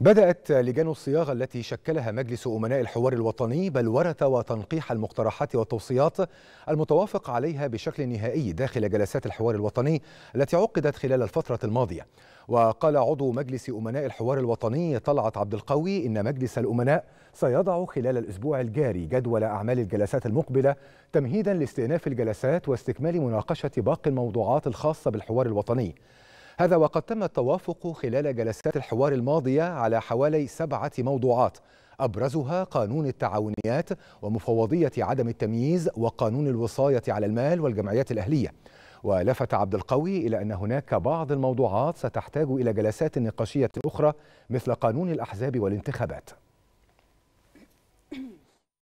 بدأت لجان الصياغة التي شكلها مجلس أمناء الحوار الوطني بلورة وتنقيح المقترحات والتوصيات المتوافق عليها بشكل نهائي داخل جلسات الحوار الوطني التي عقدت خلال الفترة الماضية وقال عضو مجلس أمناء الحوار الوطني طلعت عبد القوي إن مجلس الأمناء سيضع خلال الأسبوع الجاري جدول أعمال الجلسات المقبلة تمهيدا لاستئناف الجلسات واستكمال مناقشة باقي الموضوعات الخاصة بالحوار الوطني هذا وقد تم التوافق خلال جلسات الحوار الماضية على حوالي سبعة موضوعات أبرزها قانون التعاونيات ومفوضية عدم التمييز وقانون الوصاية على المال والجمعيات الأهلية ولفت عبد القوي إلى أن هناك بعض الموضوعات ستحتاج إلى جلسات نقاشية أخرى مثل قانون الأحزاب والانتخابات